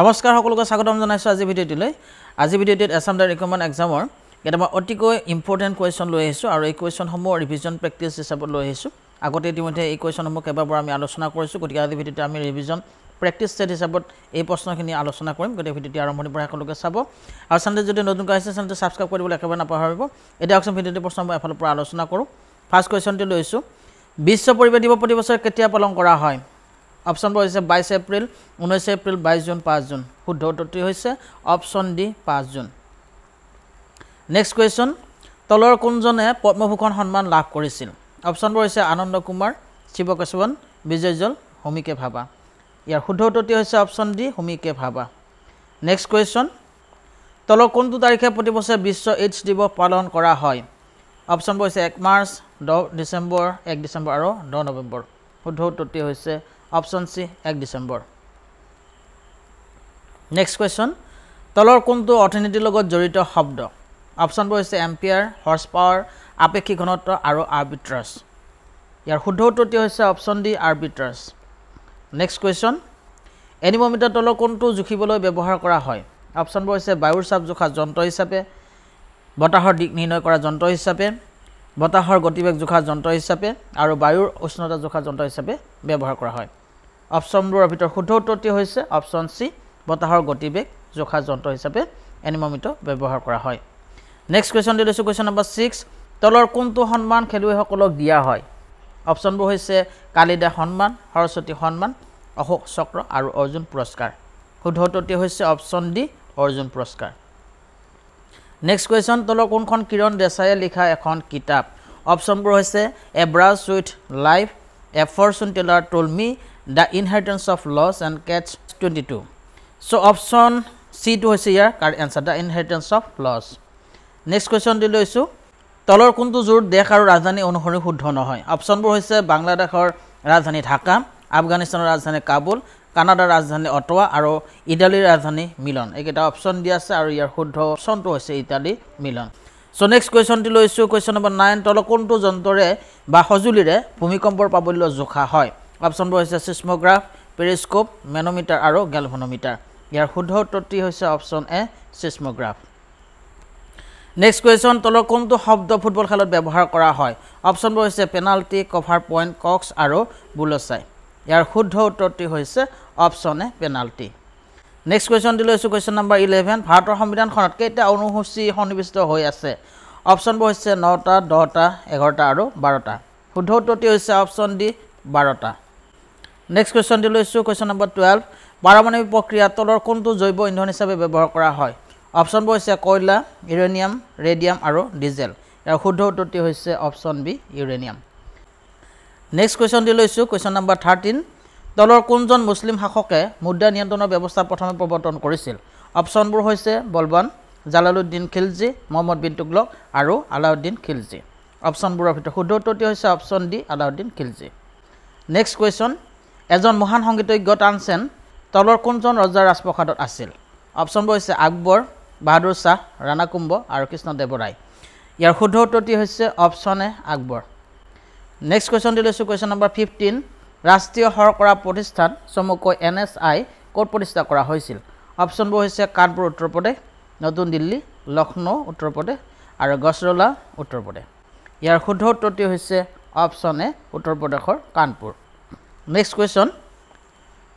নমস্কাৰ সকলোকে স্বাগতম জনাইছোঁ আজি ভিডিঅ'টিলৈ আজি ভিডিঅ'টিত এছাম দা ৰিকমেণ্ড এক্সামৰ কেইটামান অতিকৈ ইম্পৰ্টেণ্ট কুৱেশ্যন লৈ আহিছোঁ আৰু এই কুৱেশ্যনসমূহ ৰিভিজন প্ৰেক্টিছ হিচাপত লৈ আহিছোঁ আগতে ইতিমধ্যে এই কুৱেশ্যনসমূহ কেইবাবাৰ আমি আলোচনা কৰিছোঁ গতিকে আজি ভিডিঅ'টো আমি ৰিভিজন প্ৰেক্টিছ ছেট হিচাপত এই প্ৰশ্নখিনি আলোচনা কৰিম গতিকে ভিডিঅ'টি আৰম্ভণিৰ পৰা সকলোকে চাব আৰু চেনেলটো যদি নতুনকৈ আহিছে চেনেলটো ছাবস্ক্ৰাইব কৰিবলৈ একেবাৰে নাপাহৰিব এতিয়া আকৌ ভিডিঅ'টো মই এফালৰ পৰা আলোচনা কৰোঁ ফাৰ্ষ্ট কুৱেশ্যনটো লৈছোঁ বিশ্ব পৰিৱেশ দিৱস প্ৰতিবছৰে কেতিয়া পালন কৰা হয় অপশ্যন বৰ হৈছে বাইছ এপ্ৰিল ঊনৈছ এপ্ৰিল বাইছ জুন পাঁচ জুন শুদ্ধ উত্তৰটো হৈছে অপশ্যন ডি পাঁচ জুন নেক্সট কুৱেশ্যন তলৰ কোনজনে পদ্মভূষণ সন্মান লাভ কৰিছিল অপশ্যনবোৰ হৈছে আনন্দ কুমাৰ শিৱকেশৱন বিজয়জল হোমিকে ভাবা ইয়াৰ শুদ্ধ উত্তৰটো হৈছে অপশ্যন ডি হোমিকে ভাবা নেক্সট কুৱেশ্যন তলৰ কোনটো তাৰিখে প্ৰতিবছৰে বিশ্ব এইডছ দিৱস পালন কৰা হয় অপশ্যনবোৰ হৈছে এক মাৰ্চ দহ ডিচেম্বৰ এক ডিচেম্বৰ আৰু দহ নৱেম্বৰ শুদ্ধ উত্তৰটোৱে হৈছে অপশ্যন চি এক ডিচেম্বৰ নেক্সট কুৱেশ্যন তলৰ কোনটো অৰ্থনীতিৰ লগত জড়িত শব্দ অপশ্যনবোৰ হৈছে এম্পিয়াৰ হৰ্চ পাৱাৰ আপেক্ষিক ঘনত্ব আৰু আৰ্বিট্ৰাছ ইয়াৰ শুদ্ধ উত্তৰটি হৈছে অপশ্যন ডি আৰ্বিট্ৰাছ নেক্সট কুৱেশ্যন এনিমমিটাৰ তলৰ কোনটো জুখিবলৈ ব্যৱহাৰ কৰা হয় অপশ্যনবোৰ হৈছে বায়ুৰ চাপ জোখা যন্ত্ৰ হিচাপে বতাহৰ দিক নিৰ্ণয় কৰা যন্ত্ৰ হিচাপে বতাহৰ গতিবেগ জোখা যন্ত্ৰ হিচাপে আৰু বায়ুৰ উষ্ণতা জোখা যন্ত্ৰ হিচাপে ব্যৱহাৰ কৰা হয় অপশ্যনবোৰৰ ভিতৰত শুদ্ধ উত্তৰটি হৈছে অপশ্যন চি বতাহৰ গতিবেগ জোখা যন্ত্ৰ হিচাপে এনিমমিটাৰ ব্যৱহাৰ কৰা হয় নেক্সট কুৱেশ্যনটো লৈছোঁ কুৱেশ্যন নম্বৰ ছিক্স তলৰ কোনটো সন্মান খেলুৱৈসকলক দিয়া হয় অপশ্যনবোৰ হৈছে কালিদা সন্মান সৰস্বতী সন্মান অশোক চক্ৰ আৰু অৰ্জুন পুৰস্কাৰ শুদ্ধ উত্তৰটি হৈছে অপশ্যন ডি অৰ্জুন পুৰস্কাৰ নেক্সট কুৱেশ্যন তলৰ কোনখন কিৰণ দেশাইয়ে লিখা এখন কিতাপ অপশ্যনবোৰ হৈছে এব্ৰাজ with life a fortune teller told the inheritance of loss and catch twenty two চ' অপশ্যন চিটো হৈছে ইয়াৰ কাৰ answer the inheritance of loss next কুৱেশ্যনটো লৈছোঁ তলৰ কোনটো জোৰ দেশ আৰু ৰাজধানী অনুসৰি শুদ্ধ নহয় অপশ্যনবোৰ হৈছে বাংলাদেশৰ ৰাজধানী ঢাকা আফগানিস্তানৰ ৰাজধানী কাবুল কানাডাৰ ৰাজধানী অটোৱা আৰু ইটালীৰ ৰাজধানী মিলন এইকেইটা অপশ্যন দিয়া আছে আৰু ইয়াৰ শুদ্ধ অপশ্যনটো হৈছে ইটালী মিলন চ' নেক্সট কুৱেশ্যনটো লৈছোঁ কুৱেশ্যন নম্বৰ নাইন তলৰ কোনটো যন্ত্ৰৰে বা সঁজুলিৰে ভূমিকম্পৰ প্ৰাবল্য জোখা হয় অপশ্যন বোৰ হৈছে চিছমগ্ৰাফ পেৰিস্কোপ মেনোমিটাৰ আৰু গেলভনোমিটাৰ ইয়াৰ শুদ্ধ উত্তৰটি হৈছে option A seismograph next question তলৰ কোনটো শব্দ ফুটবল খেলত ব্যৱহাৰ কৰা হয় অপশ্যনবোৰ হৈছে পেনাল্টি কভাৰ পইণ্ট কক্স আৰু বুলচাই ইয়াৰ শুদ্ধ উত্তৰটি হৈছে অপশ্যন এ পেনাল্টি নেক্সট কুৱেশ্যনটো লৈছোঁ কুৱেশ্যন নম্বৰ ইলেভেন ভাৰতৰ সংবিধানখনত কেইটা অনুসূচী সন্নিৱিষ্ট হৈ আছে অপশ্যনবোৰ হৈছে নটা দহটা এঘাৰটা আৰু বাৰটা শুদ্ধ উত্তৰটি হৈছে অপশ্যন ডি বাৰটা নেক্সট কুৱেশ্যনটো লৈছোঁ কুৱেশ্যন নম্বৰ টুৱেলভ পাৰমাণৱিক প্ৰক্ৰিয়াত তলৰ কোনটো জৈৱ ইন্ধন হিচাপে ব্যৱহাৰ কৰা হয় অপশ্যনবোৰ হৈছে কয়লা ইউৰেনিয়াম ৰেডিয়াম আৰু ডিজেল ইয়াৰ শুদ্ধ উত্তৰটি হৈছে অপশ্যন বি ইউৰেনিয়াম নেক্সট কুৱেশ্যনটো লৈছোঁ কুৱেশ্যন নম্বৰ থাৰ্টিন তলৰ কোনজন মুছলিম শাসকে মুদ্ৰা নিয়ন্ত্ৰণৰ ব্যৱস্থা প্ৰথমে প্ৰৱৰ্তন কৰিছিল অপশ্যনবোৰ হৈছে বলবন জালালুদ্দিন খিলজি মহম্মদ বিন তুগলক আৰু আলাউদ্দিন খিলজি অপশ্যনবোৰৰ ভিতৰত শুদ্ধ উত্তৰটি হৈছে option D Alauddin Khilji next question এজন মহান সংগীতজ্ঞ তানচেন তলৰ কোনজন ৰজাৰ ৰাজপ্ৰসাদত আছিল অপশ্যনবোৰ হৈছে আকবৰ বাহাদুৰ শ্বাহ ৰাণাকুম্ভ আৰু কৃষ্ণদেৱৰায় ইয়াৰ শুদ্ধ উত্তৰটি হৈছে অপশ্যন এ আকবৰ নেক্সট কুৱেশ্যনটো লৈছোঁ কুৱেশ্যন নম্বৰ ফিফটিন ৰাষ্ট্ৰীয় শৰকৰা প্ৰতিষ্ঠান চমুকৈ এন এছ আই ক'ত প্ৰতিষ্ঠা কৰা হৈছিল অপশ্যনবোৰ হৈছে কানপুৰ উত্তৰ প্ৰদেশ নতুন দিল্লী লক্ষ্ণৌ উত্তৰ প্ৰদেশ আৰু গছৰলা উত্তৰ প্ৰদেশ ইয়াৰ শুদ্ধ উত্তৰটি হৈছে অপশ্যন এ উত্তৰ প্ৰদেশৰ কানপুৰ নেক্সট কুৱেশ্যন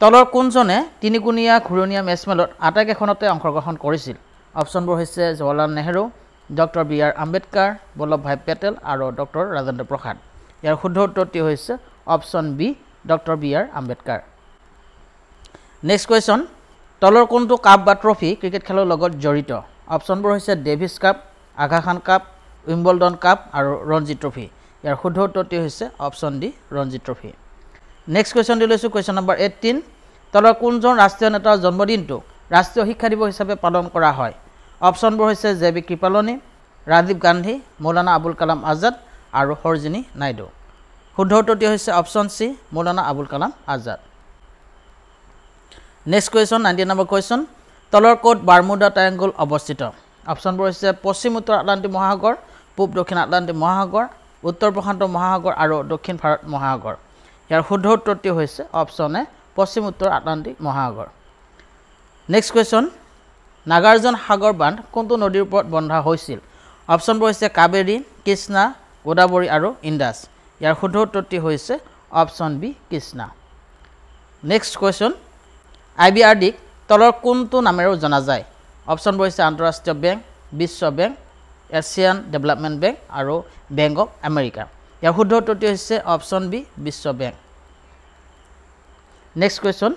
তলৰ কোনজনে তিনিগুণীয়া ঘূৰণীয়া মেচমেলত আটাইকেইখনতে অংশগ্ৰহণ কৰিছিল অপশ্যনবোৰ হৈছে Jawaharlal Nehru doctor B R Ambedkar Vallabh bhai Patel আৰু ডক্টৰ ৰাজেন্দ্ৰ প্ৰসাদ ইয়াৰ শুদ্ধ উত্তৰটি হৈছে option B doctor B R Ambedkar next question তলৰ কোনটো কাপ বা ট্ৰফি ক্ৰিকেট খেলৰ লগত জড়িত অপশ্যনবোৰ হৈছে Davis cup Aga Khan cup Wimbledon cup আৰু ৰঞ্জিত ট্ৰফি ইয়াৰ শুদ্ধ উত্তৰটি হৈছে option D Ranji trophy next কুৱেশ্যনটো লৈছোঁ কুৱেশ্যন নম্বৰ এইটিন তলৰ কোনজন ৰাষ্ট্ৰীয় নেতাৰ জন্মদিনটো ৰাষ্ট্ৰীয় শিক্ষা দিৱস হিচাপে পালন কৰা হয় অপশ্যনবোৰ হৈছে জে বি কৃপালনী ৰাজীৱ গান্ধী মৌলানা আবুল কালাম আজাদ আৰু সৰজিনী নাইডু শুদ্ধ উত্তৰটি হৈছে option C Maulana Abul Kalam Azad next question ninety number question তলৰ ক'ত বাৰমুদা ট্ৰায়েংগুল অৱস্থিত অপশ্যনবোৰ হৈছে পশ্চিম উত্তৰ আটলাণ্টিক মহাসাগৰ পূব দক্ষিণ আটলাণ্টিক মহাসাগৰ উত্তৰ প্ৰশান্ত মহাসাগৰ আৰু দক্ষিণ ভাৰত মহাসাগৰ ইয়াৰ শুদ্ধ উত্তৰটি হৈছে অপশ্যন এ পশ্চিম উত্তৰ আটলাণ্টিক মহাসাগৰ নেক্সট কুৱেশ্যন নাগাৰ্জুন সাগৰ বান্ধ কোনটো নদীৰ ওপৰত বন্ধা হৈছিল অপশ্যন বোৰ হৈছে কাবেৰী কৃষ্ণা গোদাৱৰী আৰু ইণ্ডাচ ইয়াৰ শুদ্ধ উত্তৰটি হৈছে option B Krishna next question I B R D তলৰ কোনটো নামেৰেও জনা যায় অপশ্যনবোৰ হৈছে আন্তঃৰাষ্ট্ৰীয় বেংক বিশ্ব বেংক এছিয়ান ডেভেলপমেণ্ট বেংক আৰু বেংক অৱ আমেৰিকা ইয়াৰ শুদ্ধ উত্তৰটো হৈছে অপশ্যন বি বিশ্ব বেংক নেক্সট কুৱেশ্যন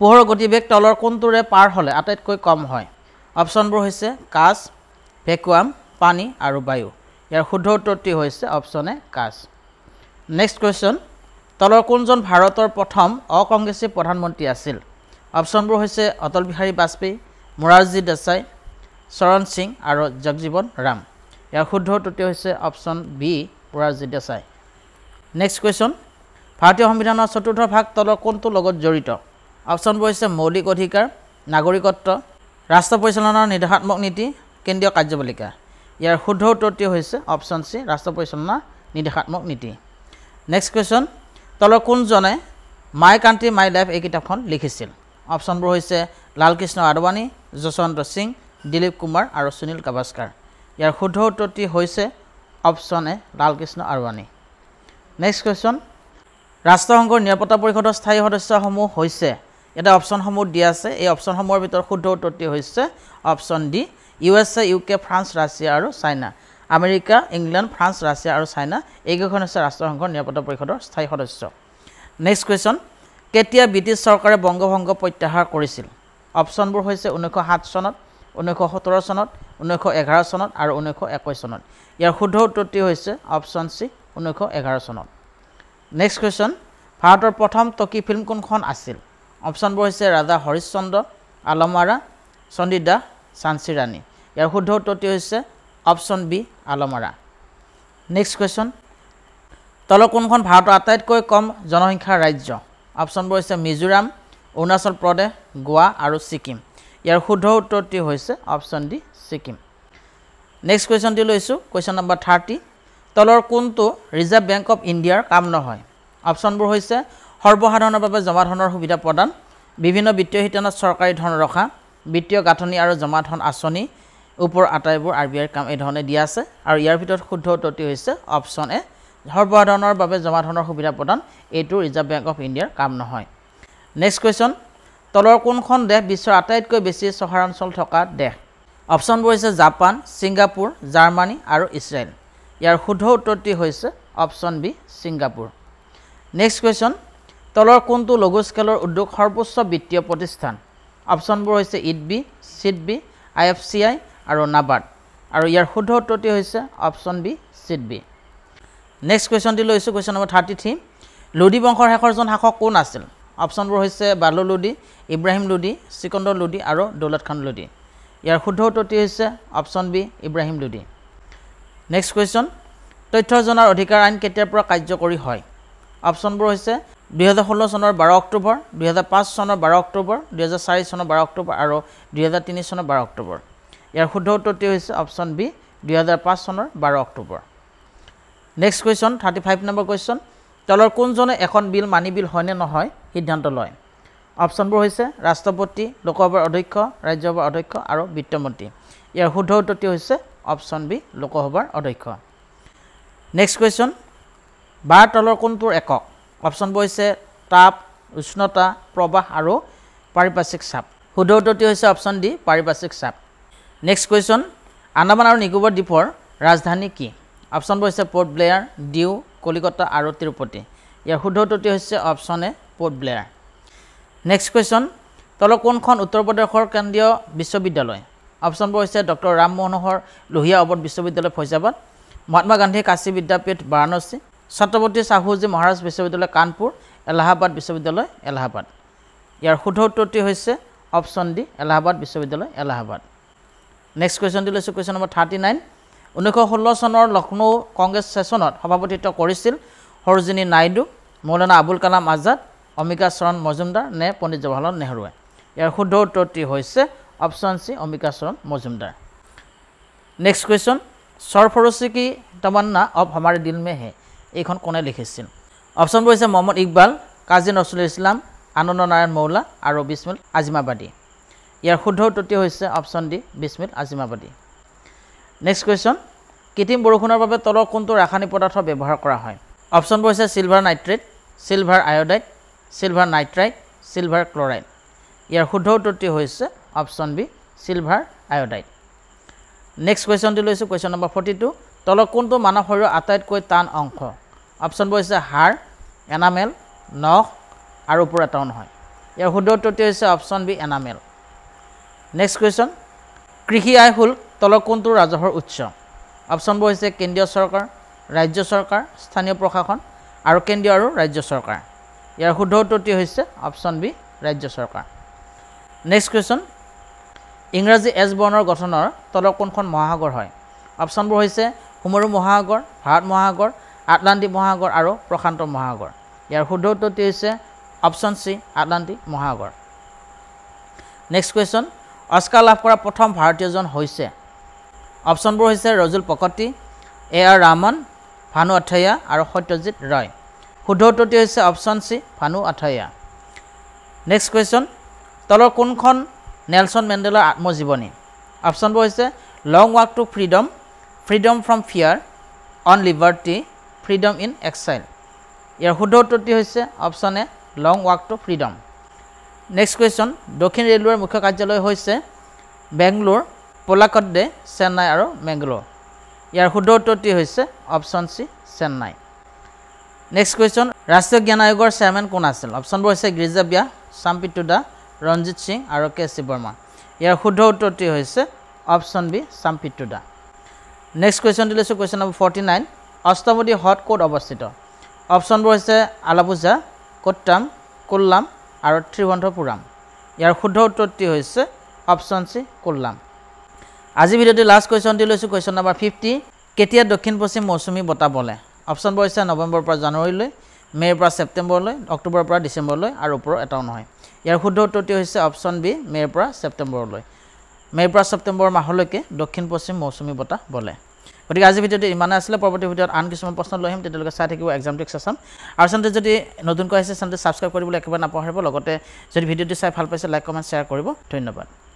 পোহৰৰ গতিবেগ তলৰ কোনটোৰে পাৰ হ'লে আটাইতকৈ কম হয় অপশ্যনবোৰ হৈছে কাঁচ ভেকুৱাম পানী আৰু বায়ু ইয়াৰ শুদ্ধ উত্তৰটি হৈছে অপশ্যন এ কাঁচ নেক্সট কুৱেশ্যন তলৰ কোনজন ভাৰতৰ প্ৰথম অকংগ্ৰেছী প্ৰধানমন্ত্ৰী আছিল অপশ্যনবোৰ হৈছে অটল বিহাৰী বাজপেয়ী মোৰাৰজী দেশাই চৰণ সিং আৰু জগজীৱন ৰাম ইয়াৰ শুদ্ধ উত্তৰটো হৈছে অপশ্যন বি পৰাজিত দেশাই নেক্সট কুৱেশ্যন ভাৰতীয় সংবিধানৰ চতুৰ্থ ভাগ তলৰ কোনটোৰ লগত জড়িত অপশ্যনবোৰ হৈছে মৌলিক অধিকাৰ নাগৰিকত্ব ৰাষ্ট্ৰ পৰিচালনাৰ নিৰ্ধাৰাত্মক নীতি কেন্দ্ৰীয় কাৰ্যপালিকা ইয়াৰ শুদ্ধ উত্তৰটো হৈছে অপশ্যন চি ৰাষ্ট্ৰ পৰিচালনাৰ নিৰ্দেশাত্মক নীতি নেক্সট কুৱেশ্যন তলৰ কোনজনে মাই কাণ্ট্ৰি মাই লাইফ এই কিতাপখন লিখিছিল অপশ্যনবোৰ হৈছে লালকৃষ্ণ আদৱানী যশৱন্ত সিং দিলীপ কুমাৰ আৰু সুনীল গাভাস্কাৰ ইয়াৰ শুদ্ধ উত্তৰটি হৈছে option A Lal Krishna Advani next question ৰাষ্ট্ৰসংঘৰ নিৰাপত্তা পৰিষদৰ স্থায়ী সদস্যসমূহ হৈছে ইয়াতে অপশ্যনসমূহ দিয়া আছে এই অপশ্যনসমূহৰ ভিতৰত শুদ্ধ উত্তৰটি হৈছে option D U S A U K France Russia আৰু China America England France Russia আৰু চাইনা এইকেইখন হৈছে ৰাষ্ট্ৰসংঘৰ নিৰাপত্তা পৰিষদৰ স্থায়ী সদস্য নেক্সট কুৱেশ্যন কেতিয়া ব্ৰিটিছ চৰকাৰে বংগভংগ প্ৰত্যাহাৰ কৰিছিল অপশ্যনবোৰ হৈছে ঊনৈছশ সাত চনত ঊনৈছশ সোতৰ চনত ঊনৈছশ এঘাৰ চনত আৰু ঊনৈছশ একৈছ চনত ইয়াৰ শুদ্ধ উত্তৰটি হৈছে অপশ্যন চি ঊনৈছশ এঘাৰ চনত নেক্সট কুৱেশ্যন ভাৰতৰ প্ৰথম টকী ফিল্ম কোনখন আছিল অপশ্যনবোৰ হৈছে ৰাজা হৰিশ্চন্দ্ৰ আলমাৰা চন্দিদা চাঞ্চি ৰাণী ইয়াৰ শুদ্ধ উত্তৰটি হৈছে option B Almora next question তলৰ কোনখন ভাৰতৰ আটাইতকৈ কম জনসংখ্যাৰ ৰাজ্য অপশ্যনবোৰ হৈছে মিজোৰাম অৰুণাচল প্ৰদেশ গোৱা আৰু ছিকিম ইয়াৰ শুদ্ধ উত্তৰটি হৈছে অপশ্যন ডি ছিকিম নেক্সট কুৱেশ্যনটি লৈছোঁ কুৱেশ্যন নম্বৰ থাৰ্টি তলৰ কোনটো ৰিজাৰ্ভ বেংক অৱ ইণ্ডিয়াৰ কাম নহয় অপশ্যনবোৰ হৈছে সৰ্বসাধাৰণৰ বাবে জমা ধনৰ সুবিধা প্ৰদান বিভিন্ন বিত্তীয় শিতানত চৰকাৰী ধন ৰখা বিত্তীয় গাঁথনি আৰু জমা ধন আঁচনি ওপৰ আটাইবোৰ আৰ বি আইৰ কাম এইধৰণে দিয়া আছে আৰু ইয়াৰ ভিতৰত শুদ্ধ উত্তৰটি হৈছে অপশ্যন এ সৰ্বসাধাৰণৰ বাবে জমা ধনৰ সুবিধা প্ৰদান এইটো ৰিজাৰ্ভ বেংক অৱ ইণ্ডিয়াৰ কাম নহয় নেক্সট কুৱেশ্যন তলৰ কোনখন দেশ বিশ্বৰ আটাইতকৈ বেছি চহৰাঞ্চল থকা দেশ অপশ্যনবোৰ হৈছে জাপান ছিংগাপুৰ জাৰ্মানী আৰু ইছৰাইল ইয়াৰ শুদ্ধ উত্তৰটি হৈছে option B Singapore next question তলৰ কোনটো লঘু স্কেলৰ উদ্যোগ সৰ্বোচ্চ বিত্তীয় প্ৰতিষ্ঠান অপশ্যনবোৰ হৈছে ইট বি চিট বি আই এফ চি আই আৰু নাবাৰ্ড আৰু ইয়াৰ শুদ্ধ উত্তৰটি হৈছে অপশ্যন বি চিট বি নেক্সট কুৱেশ্যনটি লৈছোঁ question number thirty three Lodi বংশৰ শেষৰজন শাসক কোন আছিল অপশ্যনবোৰ হৈছে বালু লোডি ইব্ৰাহিম লোডি চিকন্দৰ লোডি আৰু দৌলত খান লোডি ইয়াৰ শুদ্ধ উত্তৰটি হৈছে option B Ibrahim Lodi next question তথ্য জনাৰ অধিকাৰ আইন কেতিয়াৰ পৰা কাৰ্যকৰী হয় অপশ্যনবোৰ হৈছে দুহেজাৰ ষোল্ল চনৰ বাৰ অক্টোবৰ দুহেজাৰ পাঁচ চনৰ বাৰ অক্টোবৰ দুহেজাৰ চাৰি চনৰ বাৰ অক্টোবৰ আৰু দুহেজাৰ তিনি চনৰ বাৰ অক্টোবৰ ইয়াৰ শুদ্ধ উত্তৰটি হৈছে অপশ্যন বি দুহেজাৰ পাঁচ চনৰ বাৰ October next question thirty five number question তলৰ কোনজনে এখন বিল মানি বিল হয়নে নহয় সিদ্ধান্ত লয় অপশ্যনবোৰ হৈছে ৰাষ্ট্ৰপতি লোকসভাৰ অধ্যক্ষ ৰাজ্যসভাৰ অধ্যক্ষ আৰু বিত্তমন্ত্ৰী ইয়াৰ শুদ্ধ উত্তৰটি হৈছে অপশ্যন বি লোকসভাৰ অধ্যক্ষ নেক্সট কুৱেশ্যন বাৰ তলৰ কোনটোৰ একক অপশ্যনবোৰ হৈছে তাপ উষ্ণতা প্ৰবাহ আৰু পাৰিপাৰ্শ্বিক চাপ শুদ্ধ উত্তৰটি হৈছে অপশ্যন ডি পাৰিপাৰ্শ্বিক চাপ নেক্সট কুৱেশ্যন আন্দামান আৰু নিকোবৰ দ্বীপৰ ৰাজধানী কি অপশ্যন হৈছে পৰ্ট ব্লেয়াৰ ডিউ কলিকতা আৰু তিৰুপতি ইয়াৰ শুদ্ধ উত্তৰটি হৈছে option A Port Blair next question তলৰ কোনখন উত্তৰ প্ৰদেশৰ কেন্দ্ৰীয় বিশ্ববিদ্যালয় অপশ্যনবোৰ হৈছে ডক্টৰ ৰাম মনোহৰ লোহিয়া অৱধ বিশ্ববিদ্যালয় ফৈজাবাদ মহাত্মা গান্ধী কাশী বিদ্যাপীঠ বাৰাণসী ছত্ৰপতি চাহুজী মহাৰাজ বিশ্ববিদ্যালয় কানপুৰ এলাহাবাদ বিশ্ববিদ্যালয় এলাহাবাদ ইয়াৰ শুদ্ধ উত্তৰটি হৈছে অপশ্যন ডি এলাহাবাদ বিশ্ববিদ্যালয় এলাহাবাদ নেক্সট কুৱেশ্যনটো লৈছোঁ কুৱেশ্যন নম্বৰ থাৰ্টি নাইন ঊনৈছশ ষোল্ল চনৰ লক্ষ্ণৌ কংগ্ৰেছ ছেশ্যনত সভাপতিত্ব কৰিছিল সৰোজিনী নাইডু মৌলানা আবুল কালাম আজাদ অম্বিকা চৰণ মজুমদাৰ নে পণ্ডিত জৱাহৰলাল নেহৰুৱে ইয়াৰ শুদ্ধ উত্তৰটি হৈছে option C Ambika Charan Majumdar next question Sarfaroshi ki Tamanna of হমাৰ দিল মে হে এইখন কোনে লিখিছিল অপশ্যনবোৰ হৈছে মহম্মদ ইকবাল কাজী নছুল ইছলাম আনন্দ নাৰায়ণ মৌলা আৰু বিস্মিল আজিমাবাদী ইয়াৰ শুদ্ধ উত্তৰটি হৈছে option D Bismil Azimabadi next question কৃত্ৰিম বৰষুণৰ বাবে তলৰ কোনটো ৰাসায়নিক পদাৰ্থ ব্যৱহাৰ কৰা হয় অপশ্যনবোৰ হৈছে silver nitrate silver iodide silver nitrite silver chloride ইয়াৰ শুদ্ধ উত্তৰটি হৈছে option B silver iodide next কুৱেশ্যনটো লৈছোঁ কুৱেশ্যন নম্বৰ ফৰ্টি টু তলৰ কোনটো মানৱ শৰীৰৰ আটাইতকৈ টান অংশ অপশ্যনবোৰ হৈছে হাড় এনামেল নখ আৰু ওপৰ এটাও নহয় ইয়াৰ শুদ্ধ উত্তৰটি হৈছে option B enamel next question কৃষি আয় শুল্ক তলৰ কোনটো ৰাজহৰ উৎস অপশ্যনবোৰ হৈছে কেন্দ্ৰীয় চৰকাৰ ৰাজ্য চৰকাৰ স্থানীয় প্ৰশাসন আৰু কেন্দ্ৰীয় আৰু ৰাজ্য চৰকাৰ ইয়াৰ শুদ্ধ উত্তৰটি হৈছে অপশ্যন বি ৰাজ্য চৰকাৰ নেক্সট কুৱেশ্যন ইংৰাজী এছ বৰ্ণৰ গঠনৰ তলৰ কোনখন মহাসাগৰ হয় অপশ্যনবোৰ হৈছে সুমৰু মহাসাগৰ ভাৰত মহাসাগৰ আটলাণ্টিক মহাসাগৰ আৰু প্ৰশান্ত মহাসাগৰ ইয়াৰ শুদ্ধ উত্তৰটি হৈছে অপশ্যন চি আটলাণ্টিক মহাসাগৰ নেক্সট কুৱেশ্যন অস্কাৰ লাভ কৰা প্ৰথম ভাৰতীয়জন হৈছে অপশ্যনবোৰ হৈছে ৰজুল পকতি এ আৰ ৰামন ভানু আথয়া আৰু সত্যজিৎ ৰয় শুদ্ধ উত্তৰটি হৈছে option C Bhanu Athaiya next question তলৰ কোনখন নেলচন মেণ্ডেলাৰ আত্মজীৱনী অপশ্যনবোৰ হৈছে long walk to freedom freedom from fear on liberty freedom in exile ইয়াৰ শুদ্ধ উত্তৰটি হৈছে option A long walk to freedom next question দক্ষিণ ৰেলৱেৰ মুখ্য কাৰ্যালয় হৈছে বেংগলোৰ পোলাকডে চেন্নাই আৰু মেংগালোৰ ইয়াৰ শুদ্ধ উত্তৰটি হৈছে option C Chennai next question ৰাষ্ট্ৰীয় জ্ঞান আয়োগৰ চেয়াৰমেন কোন আছিল অপশ্যনবোৰ হৈছে গ্ৰীজাবিয়া চাম্পিটুদা ৰঞ্জিত সিং আৰু কে চি বৰ্মা ইয়াৰ শুদ্ধ উত্তৰটি হৈছে অপশ্যন বি চাম্পিটুদা নেক্সট কুৱেশ্যনটো লৈছোঁ কুৱেশ্যন নম্বৰ ফৰ্টি নাইন অষ্টমদী হ্ৰদ ক'ত অৱস্থিত অপশ্যনবোৰ হৈছে আলাপুজা কোট্টাম কোল্লাম আৰু ত্ৰিবন্ধপুৰাম ইয়াৰ শুদ্ধ উত্তৰটি হৈছে অপশ্যন চি কোল্লাম আজি ভিডিঅ'টো লাষ্ট কুৱেশ্যনটো লৈছোঁ কুৱেশ্যন নম্বৰ ফিফটি কেতিয়া দক্ষিণ পশ্চিম মৌচুমী বতাহ বলে অপশ্যন বইছে নৱেম্বৰ পৰা জানুৱাৰীলৈ মে'ৰ পৰা ছেপ্টেম্বৰলৈ অক্টোবৰৰ পৰা ডিচেম্বৰলৈ আৰু ওপৰত এটাও নহয় ইয়াৰ শুদ্ধ উত্তৰটো হৈছে অপশ্যন বি মে'ৰ পৰা ছেপ্টেম্বৰলৈ মে'ৰ পৰা ছেপ্টেম্বৰ মাহলৈকে দক্ষিণ পশ্চিম মৌচুমী বতাহ বলে গতিকে আজি ভিডিঅ'টো ইমানে আছিলে পৰৱৰ্তী ভিডিঅ'ত আন কিছুমান প্ৰশ্ন লৈ আহিম তেতিয়ালোকে চাই থাকিব এক্সাম টেক্স আছাম আৰু চেনেলটো যদি নতুনকৈ আহিছে চেনেলটো ছাবস্ক্ৰাইব কৰিবলৈ একেবাৰে নাপাহৰিব লগতে যদি ভিডিঅ'টো চাই ভাল পাইছে লাইক কমেণ্ট শ্বেয়াৰ কৰিব ধন্যবাদ